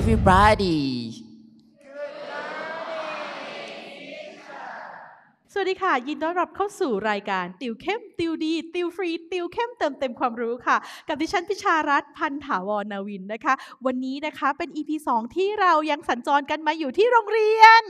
everybody สวัสดีค่ะ ยินดีต้อนรับเข้าสู่รายการติวเข้ม ติวดี ติวฟรี ติวเข้มเติมเต็มความรู้ค่ะ กับดิฉัน พิชารัตน์พันถาวรนาวินนะคะ วันนี้นะคะเป็น EP 2 ที่เรายังสัญจรกันมาอยู่ที่โรงเรียน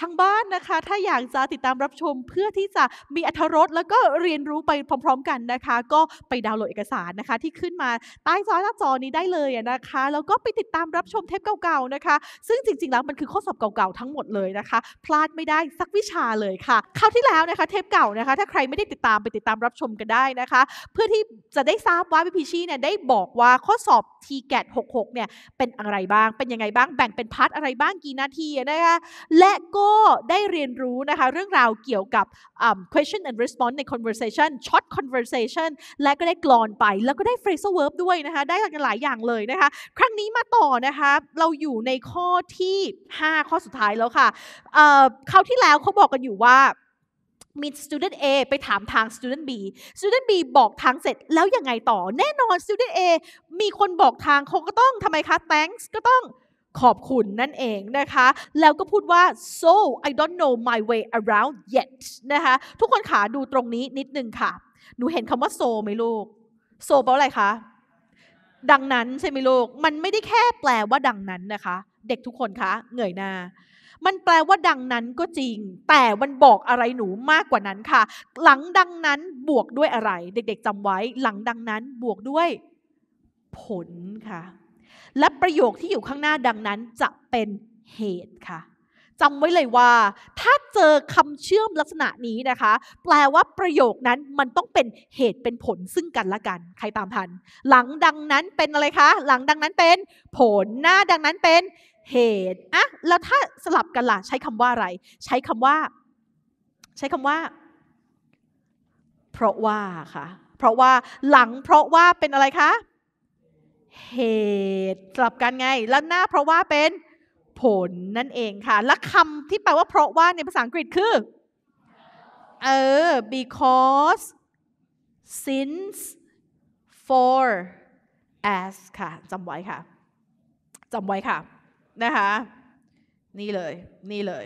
ทางบ้านนะคะ ถ้าอยากจะติดตามรับชมเพื่อที่จะมีอรรถรสแล้วก็เรียนรู้ไปพร้อม ๆกันนะคะ ก็ไปดาวน์โหลดเอกสารนะคะ ที่ขึ้นมาใต้จอหน้าจอนี้ได้เลยนะคะแล้วก็ไปติดตามรับชมเทปเก่าๆนะคะ ซึ่งจริงๆแล้วมันคือข้อสอบเก่าๆ ทั้งหมดเลยนะคะ พลาดไม่ได้สักวิชาเลยค่ะ คราวที่แล้วนะคะเทปเก่านะคะ ถ้าใครไม่ได้ติดตามไปติดตามรับชมกันได้นะคะ เพื่อที่จะได้ทราบว่าพี่พีชีเนี่ยได้บอกว่าข้อสอบ t แกด66เนี่ยเป็นอะไรบ้าง เป็นยังไงบ้างแบ่งเป็นพาร์ทอะไรบ้างกี่นาทีนะคะและก็ได้เรียนรู้นะคะเรื่องราวเกี่ยวกับ question and response ใน conversation short conversation และก็ได้กรอนไปแล้วก็ได้ phrasal verb ด้วยนะคะได้หลายอย่างเลยนะคะครั้งนี้มาต่อนะคะเราอยู่ในข้อที่ 5 ข้อสุดท้ายแล้วค่ะเขาที่แล้วเขาบอกกันอยู่ว่ามี student A ไปถามทาง student B student B บอกทางเสร็จแล้วยังไงต่อ แน่นอน student A มีคนบอกทางเขาก็ต้องทำไมคะ thanks ก็ต้องขอบคุณนั่นเองนะคะ แล้วก็พูดว่า so I don't know my way around yet นะคะ ทุกคนขาดูตรงนี้นิดนึงค่ะ หนูเห็นคำว่า so ไหมลูก so แปลว่าอะไรคะดังนั้นใช่ไหมลูกมันไม่ได้แค่แปลว่า ดังนั้นนะคะ เด็กทุกคนคะเงยหน้า มันแปลว่า ดังนั้นก็จริง แต่มันบอกอะไรหนูมากกว่านั้นค่ะ หลังดังนั้น บวกด้วยอะไร เด็ก ๆจำไว้ หลัง ดังนั้น บวกด้วย ผลค่ะและประโยคที่อยู่ข้างหน้าดังนั้นจะเป็นเหตุค่ะจำไว้เลยว่า ถ้าเจอคำเชื่อมลักษณะนี้นะคะ แปลว่าประโยคนั้นมันต้องเป็นเหตุเป็นผลซึ่งกันและกัน ใครตามทัน หลังดังนั้นเป็นอะไรคะ หลังดังนั้นเป็น ผลหน้าดังนั้นเป็น เหตุอะแล้วถ้าสลับกันล่ะ ใช้คำว่าอะไร ใช้คำว่า ใช้คำว่า เพราะว่าค่ะ เพราะว่า หลังเพราะว่าเป็นอะไรคะเหตุกลับกันไง แล้วหน้าเพราะว่าเป็น ผล นั่นเองค่ะ และคำที่แปลว่าเพราะว่าในภาษาอังกฤษคือเออ because since for as ค่ะจำไว้ค่ะจำไว้ค่ะนะคะนี่เลย นี่เลย